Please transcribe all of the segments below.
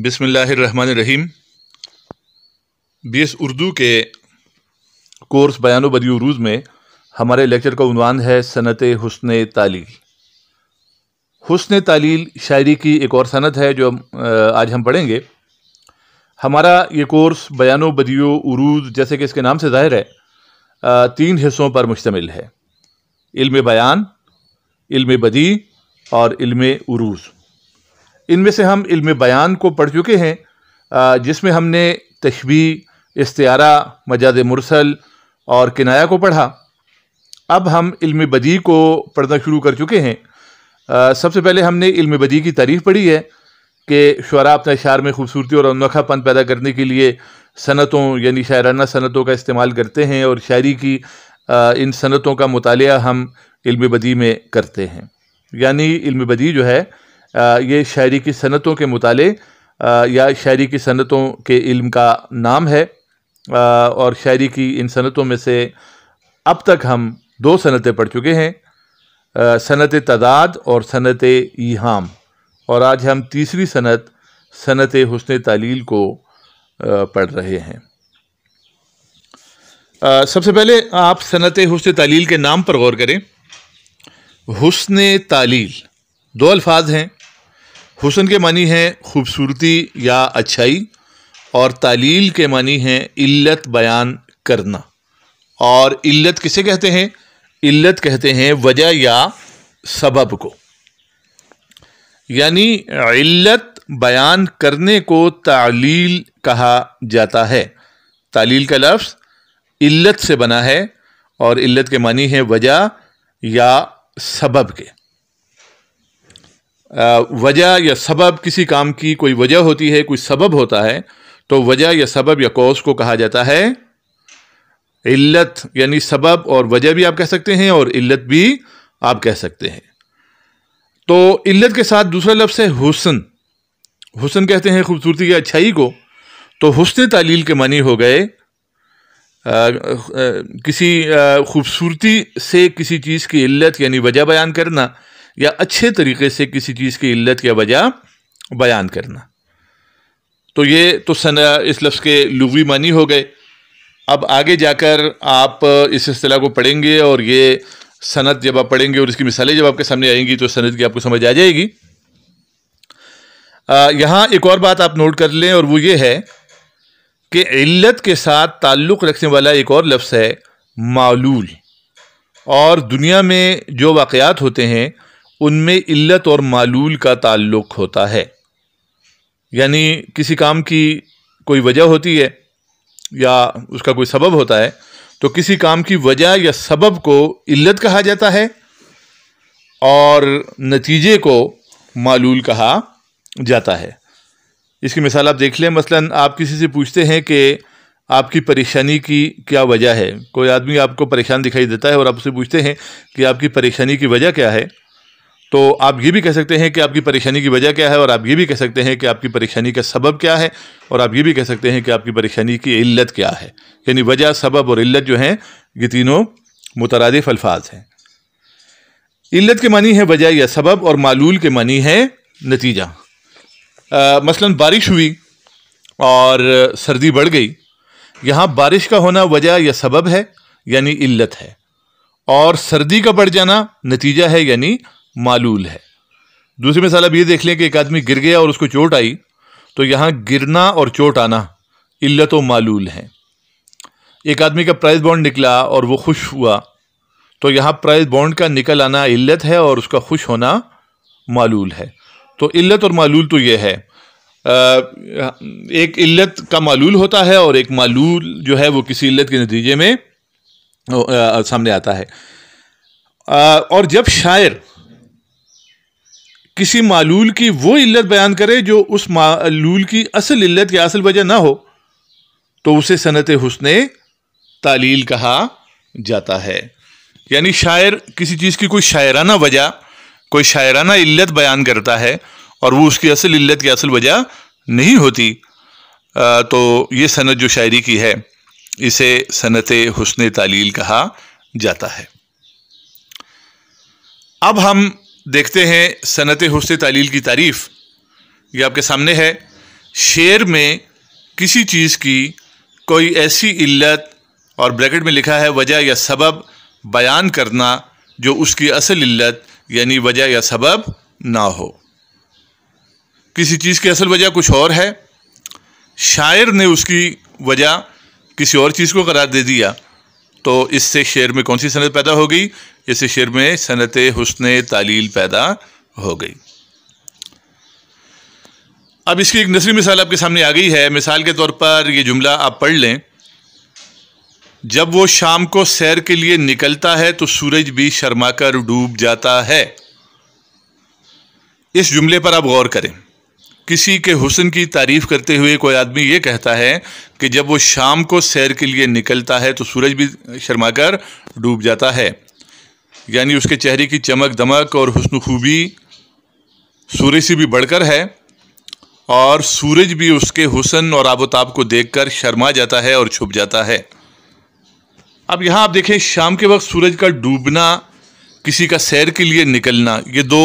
बिसमीम B S Urdu के course बयान बदी उरूज में हमारे लेक्चर का उनवान है सनत हसन तालील हसन तालील शायरी की एक और सनत है जो आज हम पढ़ेंगे हमारा ये कोर्स बयान बदी उरूज जैसे कि इसके नाम से ज़ाहिर है तीन हिस्सों पर मुश्तमिल है इल्म बयान इल्म बदी और इल्म उरूज इनमें से हम इल्म बयान को पढ़ चुके हैं जिसमें हमने तशबी इस्तियारा मजाद मुरसल और किनाया को पढ़ा अब हम इल्म बदी को पढ़ना शुरू कर चुके हैं आ, सबसे पहले हमने इल्म बदी की तारीफ़ पढ़ी है कि शुरा अपने शार में खूबसूरती और अनोखापन पैदा करने के लिए सनतों यानी शायराना सनतों का इस्तेमाल करते हैं और शायरी की इन सनतों का मुताल हम इल्म बदी में करते हैं यानी इल्म बदी जो है ये शायरी की सनतों के मुताले या शायरी की सनतों के इल्म का नाम है और शायरी की इन सनतों में से अब तक हम दो सनतें पढ़ चुके हैं सनत तदाद और सनत ईहाम और आज हम तीसरी सनत सनत हुसन तालील को पढ़ रहे हैं सबसे पहले आप सनत हुसन तालील के नाम पर गौर करें हुसन तालील दो अल्फाज हैं हुसन के मानी हैं खूबसूरती या अच्छाई और तालील के मानी हैं इल्लत बयान करना और इल्लत किसे कहते हैं इल्लत कहते हैं वजह या सबब को यानी इल्लत बयान करने को तालील कहा जाता है तालील का लफ्ज़ इल्लत से बना है और इल्लत के मानी है वजह या सबब के वजह या सबब किसी काम की कोई वजह होती है कोई सबब होता है तो वजह या सबब या कौस को कहा जाता है इल्लत यानी सबब और वजह भी आप कह सकते हैं और इल्लत भी आप कह सकते हैं तो इल्लत के साथ दूसरा लफ्ज़ है हुसन हुसन कहते हैं खूबसूरती की अच्छाई को तो हुसन तालील के मानी हो गए आ, आ, किसी खूबसूरती से किसी चीज़ की इल्लत यानी वजह बयान करना या अच्छे तरीके से किसी चीज़ की इल्लत या वजह बयान करना तो ये तो सन इस लफ्ज़ के लुवी मानी हो गए अब आगे जाकर आप इस असलाह को पढ़ेंगे और ये सनत जब आप पढ़ेंगे और इसकी मिसालें जब आपके सामने आएंगी तो सनत की आपको समझ आ जाएगी यहाँ एक और बात आप नोट कर लें और वो ये है कि इल्लत के साथ ताल्लुक़ रखने वाला एक और लफ्ज़ है मालूल और दुनिया में जो वाक़ात होते हैं उनमें इल्लत और मालूल का ताल्लुक़ होता है यानी किसी काम की कोई वजह होती है या उसका कोई सबब होता है तो किसी काम की वजह या सबब को इल्लत कहा जाता है और नतीजे को मालूल कहा जाता है इसकी मिसाल आप देख लें मसलन आप किसी से पूछते हैं कि आपकी परेशानी की क्या वजह है कोई आदमी आपको परेशान दिखाई देता है और आप उसे पूछते हैं कि आपकी परेशानी की वजह क्या है तो आप ये भी कह सकते हैं कि आपकी परेशानी की वजह क्या है और आप ये भी कह सकते हैं कि आपकी परेशानी का सबब क्या है और आप ये भी कह सकते हैं कि आपकी परेशानी की इल्लत क्या है यानी वजह सबब और इल्लत जो हैं ये तीनों मुतरद अल्फाज हैं इल्लत के मानी है वजह या सबब और मालूल के मानी है नतीजा मसलन बारिश हुई और सर्दी बढ़ गई यहाँ बारिश का होना वजह या सबब है यानी इल्लत है और सर्दी का बढ़ जाना नतीजा है यानी मालूल है दूसरी मिसाल अब ये देख लें कि एक आदमी गिर गया और उसको चोट आई तो यहाँ गिरना और चोट आना इल्लत व मालूल हैं एक आदमी का प्राइस बॉन्ड निकला और वो खुश हुआ तो यहाँ प्राइस बॉन्ड का निकल आना इल्लत है और उसका खुश होना मालूल है तो इल्लत और मालूल तो ये है एक इल्लत का मालूल होता है और एक मालूल जो है वो किसी इल्लत के नतीजे में सामने आता है और जब शायर किसी मालूल की वो इल्लत बयान करे जो उस मालूल की असल इल्लत या असल वजह ना हो तो उसे सनत हसन तालील कहा जाता है यानी शायर किसी चीज़ की कोई शायराना वजह कोई शायराना इल्लत बयान करता है और वो उसकी असल इल्लत की असल वजह नहीं होती आ, तो ये सनत जो शायरी की है इसे सनत हसन तालील कहा जाता है अब हम देखते हैं सनत हसन तालील की तारीफ़ ये आपके सामने है शेर में किसी चीज़ की कोई ऐसी इल्लत और ब्रैकेट में लिखा है वजह या सबब बयान करना जो उसकी असल इल्लत यानी वजह या सबब ना हो किसी चीज़ की असल वजह कुछ और है शायर ने उसकी वजह किसी और चीज़ को करार दे दिया तो इससे शेर में कौन सी सनत पैदा हो गई इससे शेर में सनत हसन तालील पैदा हो गई अब इसकी एक नसरी मिसाल आपके सामने आ गई है मिसाल के तौर पर यह जुमला आप पढ़ लें जब वो शाम को सैर के लिए निकलता है तो सूरज भी शर्माकर डूब जाता है इस जुमले पर आप गौर करें किसी के हुसन की तारीफ करते हुए कोई आदमी ये कहता है कि जब वो शाम को सैर के लिए निकलता है तो सूरज भी शर्माकर डूब जाता है यानी उसके चेहरे की चमक दमक और हुसन खूबी सूरज से भी बढ़कर है और सूरज भी उसके हुसन और आबोताब को देखकर शर्मा जाता है और छुप जाता है अब यहाँ आप देखें शाम के वक्त सूरज का डूबना किसी का सैर के लिए निकलना ये दो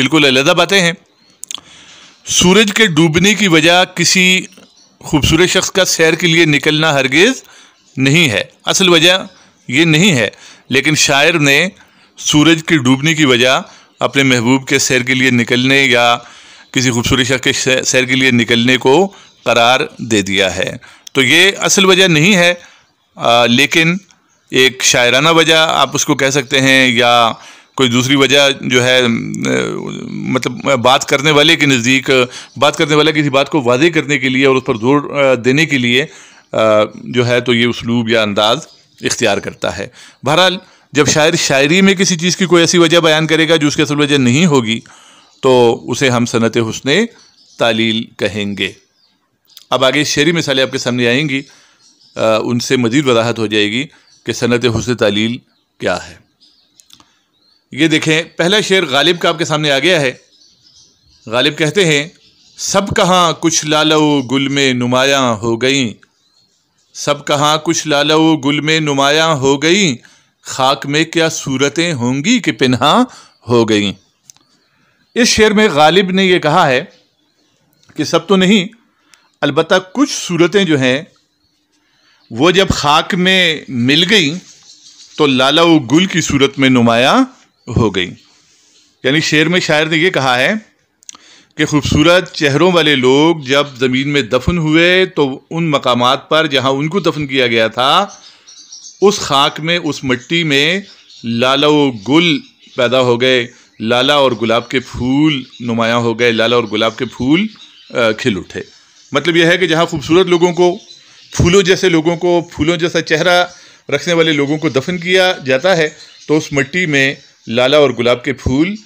बिल्कुल अलहदा बातें हैं सूरज के डूबने की वजह किसी खूबसूरत शख्स का सैर के लिए निकलना हरगिज़ नहीं है असल वजह ये नहीं है लेकिन शायर ने सूरज के डूबने की वजह अपने महबूब के सैर के लिए निकलने या किसी खूबसूरत शख्स के सैर के लिए निकलने को करार दे दिया है तो ये असल वजह नहीं है आ, लेकिन एक शायराना वजह आप उसको कह सकते हैं या कोई दूसरी वजह जो है मतलब बात करने वाले के नज़दीक बात करने वाला किसी बात को वाजे करने के लिए और उस पर जोर देने के लिए जो है तो ये उसलूब या अंदाज इख्तियार करता है बहरहाल जब शायर शायरी में किसी चीज़ की कोई ऐसी वजह बयान करेगा जो उसकी असल वजह नहीं होगी तो उसे हम सनत हसन तालील कहेंगे अब आगे शेरी मिसालें आपके सामने आएंगी उनसे मज़ीद वजाहत हो जाएगी कि सनत हसन तलील क्या है ये देखें पहला शेर गालिब का आपके सामने आ गया है गालिब कहते हैं सब कहाँ कुछ लालो गुल में नुमायाँ हो गई सब कहाँ कुछ लालो गुल में नुमायाँ हो गई खाक में क्या सूरतें होंगी कि पिन्हा हो गई इस शेर में गालिब ने यह कहा है कि सब तो नहीं अलबत् कुछ सूरतें जो हैं वो जब खाक में मिल गई तो लाला व गुल की सूरत में नुमाया हो गई यानी शेर में शायर ने यह कहा है कि खूबसूरत चेहरों वाले लोग जब ज़मीन में दफन हुए तो उन मकाम पर जहाँ उनको दफन किया गया था उस खाक में उस मिट्टी में लाला व गुल पैदा हो गए लाला और गुलाब के फूल नुमाया हो गए लाला और गुलाब के फूल खिल उठे मतलब यह है कि जहाँ खूबसूरत लोगों को फूलों जैसे लोगों को फूलों जैसा चेहरा रखने वाले लोगों को दफन किया जाता है तो उस मिट्टी में लाला और गुलाब के फूल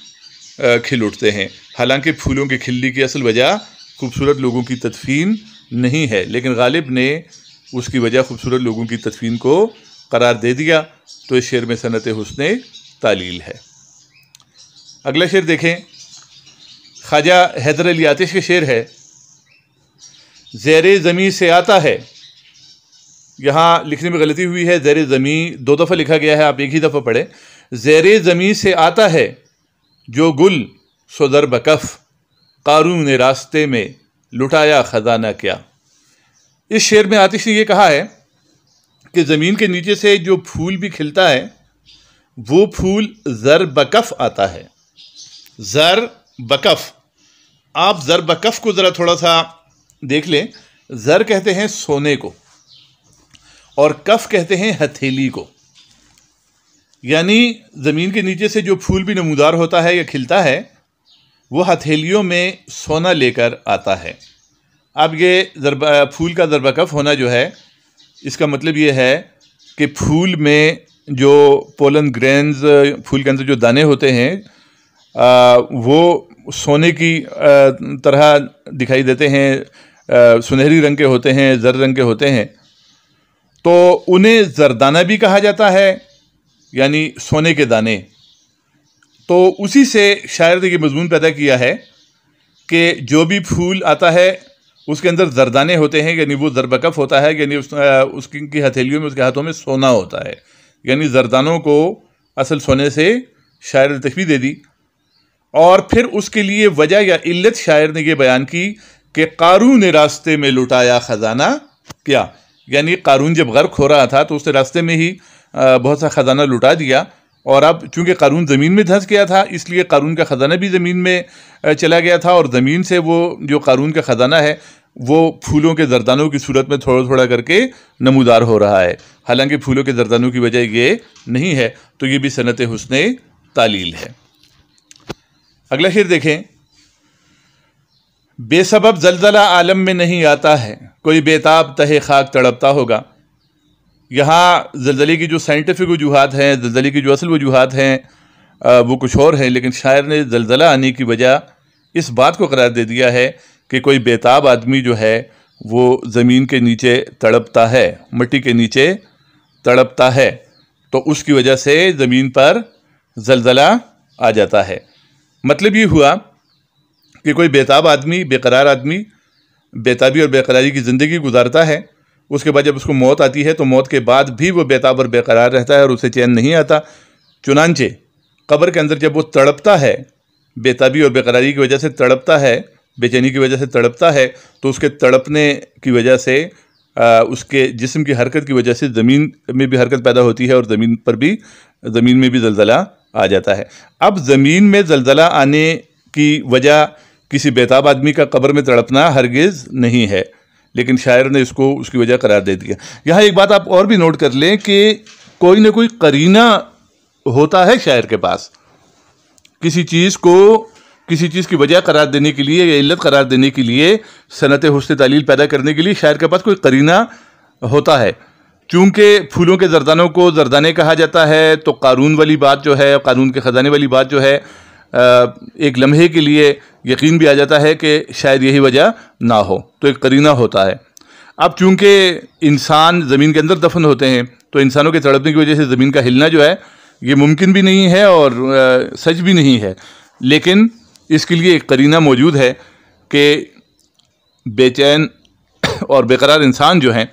खिल उठते हैं हालांकि फूलों के खिलने की असल वजह खूबसूरत लोगों की तदफीन नहीं है लेकिन गालिब ने उसकी वजह खूबसूरत लोगों की तदफीन को करार दे दिया तो इस शेर में सनत हसन तालील है अगला शेर देखें ख्वाजा हैदर अली आतिश के शेर है जैर ज़मीन से आता है यहाँ लिखने में गलती हुई है ज़ैर ज़मी दो दफ़ा लिखा गया है आप एक ही दफ़ा पढ़े ज़ैर ज़मी से आता है जो गुल सदर बकफ़ कारू ने रास्ते में लुटाया ख़जाना क्या इस शेर में आतिश ने यह कहा है कि ज़मीन के नीचे से जो फूल भी खिलता है वो फूल ज़र बकफ़ आता है ज़र बकफ़ आप ज़र बकफ़ को ज़रा थोड़ा सा देख लें ज़र कहते हैं सोने को और कफ कहते हैं हथेली को यानी ज़मीन के नीचे से जो फूल भी नमूदार होता है या खिलता है वो हथेलियों में सोना लेकर आता है अब ये जरबा फूल का ज़रबा कफ होना जो है इसका मतलब ये है कि फूल में जो पोलन ग्रेन्स फूल के अंदर जो दाने होते हैं आ, वो सोने की आ, तरह दिखाई देते हैं आ, सुनहरी रंग के होते हैं जर रंग के होते हैं तो उन्हें ज़रदाना भी कहा जाता है यानी सोने के दाने तो उसी से शायर ने यह मजमून पैदा किया है कि जो भी फूल आता है उसके अंदर जरदाने होते हैं यानी वो जरबकफ होता है यानी उस, उसकी हथेलियों में उसके हाथों में सोना होता है यानी जरदानों को असल सोने से शायर ने तशवी दे दी और फिर उसके लिए वजह या इल्लत शायर ने यह बयान की कि कारू ने रास्ते में लुटाया ख़जाना क्या यानी कारून जब गर्क हो रहा था तो उसने रास्ते में ही बहुत सा ख़जाना लुटा दिया और अब चूंकि कानून ज़मीन में धंस गया था इसलिए कानून का ख़जाना भी ज़मीन में चला गया था और ज़मीन से वो जो कारून का ख़जाना है वो फूलों के जरदानों की सूरत में थोड़ा थोड़ा करके नमूदार हो रहा है हालांकि फूलों के जरदानों की वजह ये नहीं है तो ये भी सनत हुसन तालील है अगला शेर देखें बेसबब जलजला आलम में नहीं आता है कोई बेताब तहे खाक तड़पता होगा यहाँ जलजले की जो साइंटिफिक वजूहत हैं जलजले की जो असल वजूहत हैं वो कुछ और हैं लेकिन शायर ने जलजला आने की वजह इस बात को करार दे दिया है कि कोई बेताब आदमी जो है वो ज़मीन के नीचे तड़पता है मिट्टी के नीचे तड़पता है तो उसकी वजह से ज़मीन पर जलजला आ जाता है मतलब ये हुआ कि कोई बेताब आदमी बेकरार आदमी बेताबी और बेकरारी की ज़िंदगी गुजारता है उसके बाद जब उसको मौत आती है तो मौत के बाद भी वो बेताब और बेकरार रहता है और उसे चैन नहीं आता चुनानचे कब्र के अंदर जब वो तड़पता है बेताबी और बेकरारी की वजह से तड़पता है बेचैनी की वजह से तड़पता है तो उसके तड़पने की वजह से आ, उसके जिस्म की हरकत की वजह से ज़मीन में भी हरकत पैदा होती है और ज़मीन पर भी ज़मीन में भी जलजला आ जाता है अब ज़मीन में जलजला आने की वजह किसी बेताब आदमी का कब्र में तड़पना हरगिज़ नहीं है लेकिन शायर ने इसको उसकी वजह करार दे दिया यहाँ एक बात आप और भी नोट कर लें कि कोई ना कोई करीना होता है शायर के पास किसी चीज़ को किसी चीज़ की वजह करार देने के लिए या इल्लत करार देने के लिए सनत हसन तालील पैदा करने के लिए शायर के पास कोई करीना होता है चूँकि फूलों के जरदानों को जरदाने कहा जाता है तो कानून वाली बात जो है कानून के ख़जाने वाली बात जो है एक लम्हे के लिए यकीन भी आ जाता है कि शायद यही वजह ना हो तो एक करीना होता है अब चूंकि इंसान ज़मीन के अंदर दफन होते हैं तो इंसानों के तड़पने की वजह से ज़मीन का हिलना जो है ये मुमकिन भी नहीं है और आ, सच भी नहीं है लेकिन इसके लिए एक करीना मौजूद है कि बेचैन और बेकरार इंसान जो हैं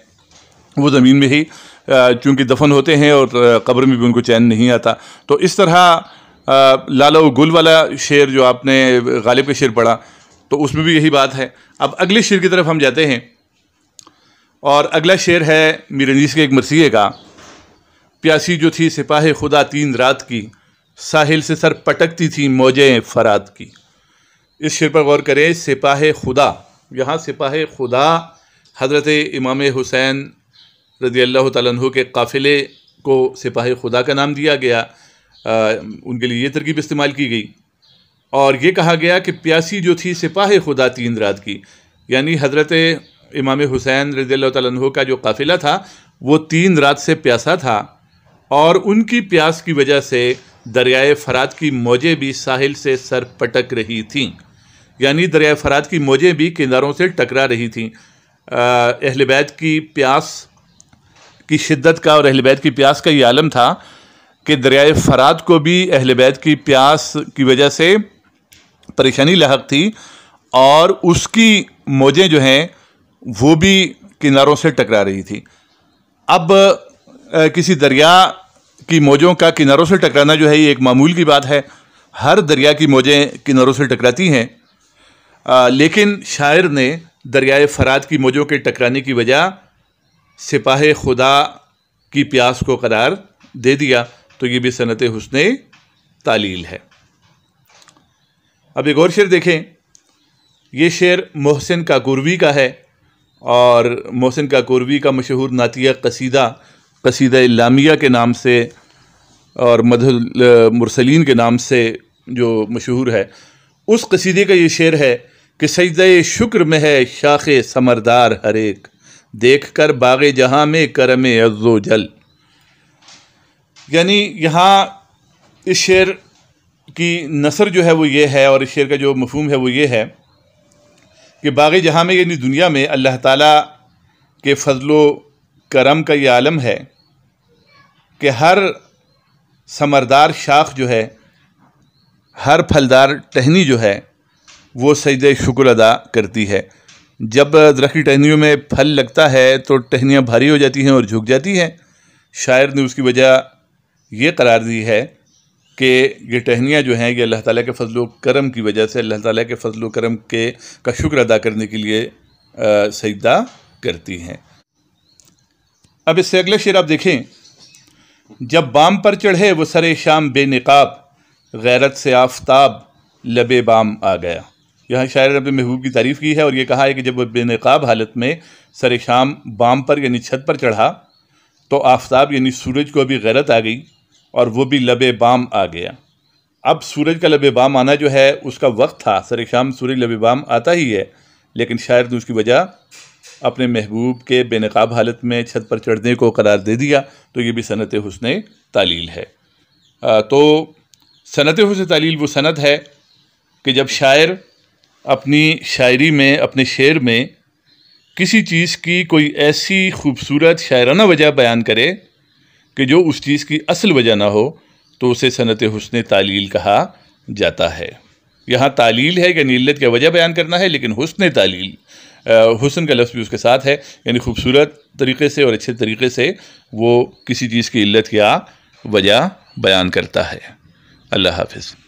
वो ज़मीन में ही चूंकि दफन होते हैं और कब्र में भी उनको चैन नहीं आता तो इस तरह लालो गुल वाला शेर जो आपने गालिब का शेर पढ़ा तो उसमें भी यही बात है अब अगले शेर की तरफ हम जाते हैं और अगला शेर है मीर के एक मरसिए का प्यासी जो थी सिपाह खुदा तीन रात की साहिल से सर पटकती थी मौजें फरात की इस शेर पर गौर करें सिपाह खुदा यहाँ सिपाह खुदा हज़रत इमाम हुसैन रज़ी अल्लाह तु के काफ़िले को सिपाह खुदा का नाम दिया गया उनके लिए ये तरकीब इस्तेमाल की गई और ये कहा गया कि प्यासी जो थी सिपाह खुदा तीन रात की यानी हज़रत इमाम हुसैन रज़ी तु का जो काफ़िला था वो तीन रात से प्यासा था और उनकी प्यास की वजह से दरियाए फरात की मौजें भी साहिल से सर पटक रही थीं यानी दरियाए फरात की मौजें भी किनारों से टकरा रही थीं अहलबैत बैत की प्यास की शिद्दत का और अहल बैत की प्यास का ये आलम था कि दरियाए फरात को भी अहल बैत की प्यास की वजह से परेशानी लाक थी और उसकी मौजें जो हैं वो भी किनारों से टकरा रही थी अब किसी दरिया की मौजों का किनारों से टकराना जो है ये एक मामूल की बात है हर दरिया की मौजें किनारों से टकराती हैं लेकिन शायर ने दरियाए फरात की मौजों के टकराने की वजह सिपाह खुदा की प्यास को करार दे दिया तो ये भी सनत हुसन तालील है अब एक और शेर देखें ये शेर मोहसिन काकुरवी का है और मोहसिन काकुरवी का मशहूर नातिया कसीदा कसीदा लामिया के नाम से और मधुल मुरसलीन के नाम से जो मशहूर है उस कसीदे का ये शेर है कि सैद शुक्र में है शाख समरदार हरेक देख कर बाग जहाँ में करम अज्जो जल यानी यहाँ इस शेर की नसर जो है वो ये है और इस शेर का जो मफहम है वो ये है कि बाग़ जहाँ में यानी दुनिया में अल्लाह ताला के फजलो करम का ये आलम है कि हर समरदार शाख जो है हर फलदार टहनी जो है वो सजद शुक्र अदा करती है जब दरख्त की टहनियों में फल लगता है तो टहनियाँ भारी हो जाती हैं और झुक जाती हैं शायर ने उसकी वजह ये करार दी है कि ये टहनियाँ जो हैं ये अल्लाह ताला के फजल करम की वजह से अल्लाह ताला के फजल करम के का शुक्र अदा करने के लिए सजदा करती हैं अब इससे अगले शेर आप देखें जब बाम पर चढ़े वो सरे शाम बेनकाब गैरत से आफ्ताब लबे बाम आ गया यहाँ शायर अपने महबूब की तारीफ़ की है और ये कहा है कि जब वह बेनकाब हालत में सर शाम बाम पर यानी छत पर चढ़ा तो आफ्ताब यानी सूरज को अभी गैरत आ गई और वो भी लब बाम आ गया अब सूरज का लब बाम आना जो है उसका वक्त था सर शाम सूरज लब बाम आता ही है लेकिन शायर ने उसकी वजह अपने महबूब के बेनकाब हालत में छत पर चढ़ने को करार दे दिया तो ये भी सनत हसन तालील है आ, तो सनत हसन तालील वो सनत है कि जब शायर अपनी शायरी में अपने शेर में किसी चीज़ की कोई ऐसी खूबसूरत शायराना वजह बयान करे कि जो उस चीज़ की असल वजह ना हो तो उसे सनत हसन तालील कहा जाता है यहाँ तालील है या नीलत की वजह बयान करना है लेकिन हसन तालील हुसन का लफ्ज़ भी उसके साथ है यानी खूबसूरत तरीके से और अच्छे तरीके से वो किसी चीज़ की इल्लत या वजह बयान करता है अल्लाह हाफिज़